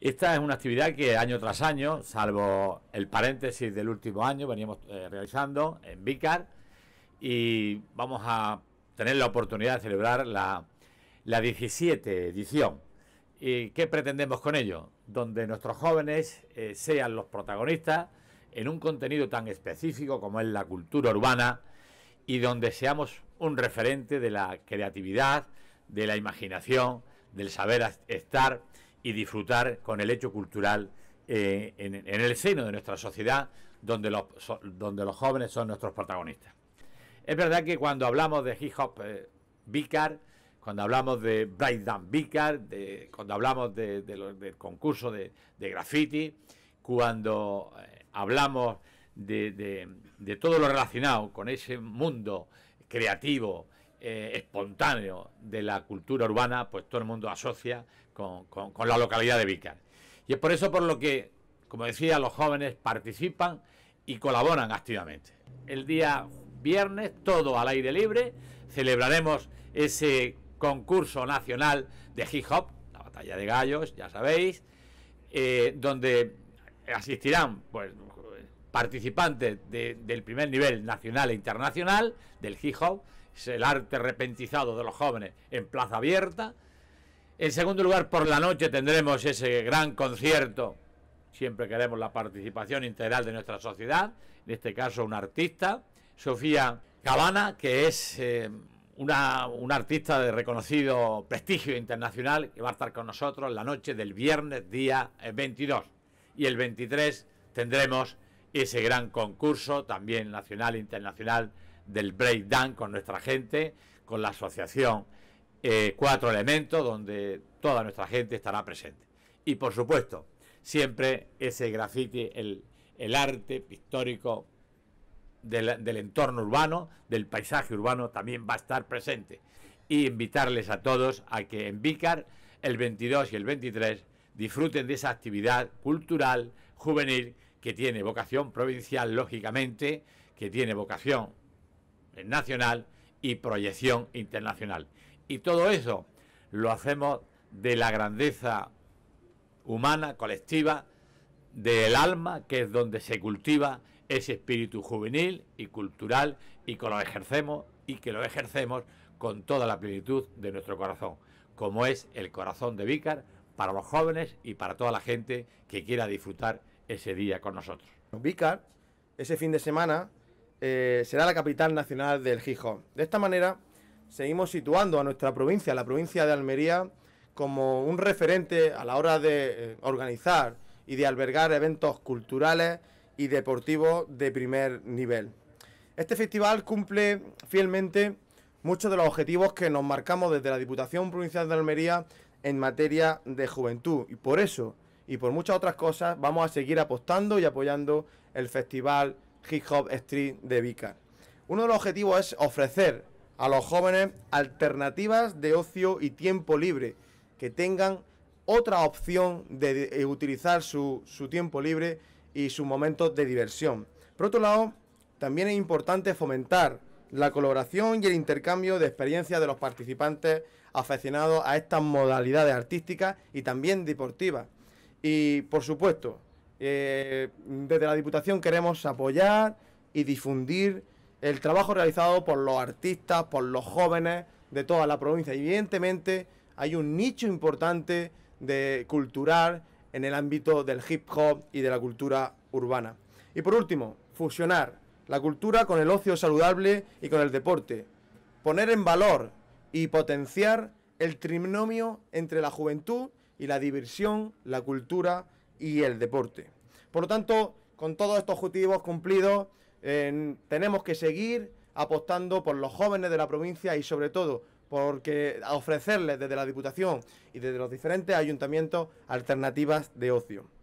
Esta es una actividad que año tras año, salvo el paréntesis del último año, veníamos eh, realizando en Vicar y vamos a tener la oportunidad de celebrar la, 17 edición. ¿Y qué pretendemos con ello? Donde nuestros jóvenes eh, sean los protagonistas en un contenido tan específico como es la cultura urbana y donde seamos un referente de la creatividad, de la imaginación, del saber estar y disfrutar con el hecho cultural eh, en, el seno de nuestra sociedad donde los, donde los jóvenes son nuestros protagonistas. Es verdad que cuando hablamos de hip hop eh, cuando hablamos de Breakdown Vicar, de, cuando hablamos del concurso de, graffiti, cuando eh, hablamos de, todo lo relacionado con ese mundo creativo, eh, espontáneo de la cultura urbana, pues todo el mundo asocia con, la localidad de Vicar. Y es por eso por lo que, como decía, los jóvenes participan y colaboran activamente. El día viernes, todo al aire libre, celebraremos ese concurso nacional de hip hop, la batalla de gallos, ya sabéis, eh, donde asistirán pues, participantes del primer nivel nacional e internacional del hip hop es el arte repentizado de los jóvenes en plaza abierta. En segundo lugar, por la noche tendremos ese gran concierto. Siempre queremos la participación integral de nuestra sociedad, en este caso un artista, Sofía Cabana, que es eh, una, una, artista de reconocido prestigio internacional, que va a estar con nosotros la noche del viernes día 22. Eh, y el 23 tendremos ese gran concurso, también nacional e internacional, del breakdown con nuestra gente, con la asociación eh, Cuatro Elementos, donde toda nuestra gente estará presente. Y por supuesto, siempre ese graffiti, el, arte pictórico del, entorno urbano, del paisaje urbano, también va a estar presente. Y invitarles a todos a que en Vicar, el 22 y el 23, disfruten de esa actividad cultural, juvenil, que tiene vocación provincial, lógicamente, que tiene vocación nacional y proyección internacional. Y todo eso lo hacemos de la grandeza humana, colectiva, del alma, que es donde se cultiva ese espíritu juvenil y cultural y que lo ejercemos y que lo ejercemos con toda la plenitud de nuestro corazón, como es el corazón de Vícar para los jóvenes y para toda la gente que quiera disfrutar ese día con nosotros. Vícar, ese fin de semana eh, será la capital nacional del Gijón. De esta manera, seguimos situando a nuestra provincia, la provincia de Almería, como un referente a la hora de eh, organizar y de albergar eventos culturales y deportivos de primer nivel. Este festival cumple fielmente muchos de los objetivos que nos marcamos desde la Diputación Provincial de Almería en materia de juventud. Y por eso, y por muchas otras cosas, vamos a seguir apostando y apoyando el Festival Hip Hop Street de Vicar. Uno de los objetivos es ofrecer a los jóvenes alternativas de ocio y tiempo libre, que tengan otra opción de, utilizar su, su tiempo libre y sus momentos de diversión. Por otro lado, también es importante fomentar la colaboración y el intercambio de experiencias de los participantes aficionados a estas modalidades artísticas y también deportivas. Y por supuesto, eh, desde la Diputación queremos apoyar y difundir el trabajo realizado por los artistas, por los jóvenes de toda la provincia. Evidentemente hay un nicho importante de cultural en el ámbito del hip hop y de la cultura urbana. Y por último, fusionar la cultura con el ocio saludable y con el deporte. Poner en valor y potenciar el trinomio entre la juventud y la diversión, la cultura y el deporte. Por lo tanto, con todos estos objetivos cumplidos, eh, tenemos que seguir apostando por los jóvenes de la provincia y sobre todo porque ofrecerles desde la Diputación y desde los diferentes ayuntamientos alternativas de ocio.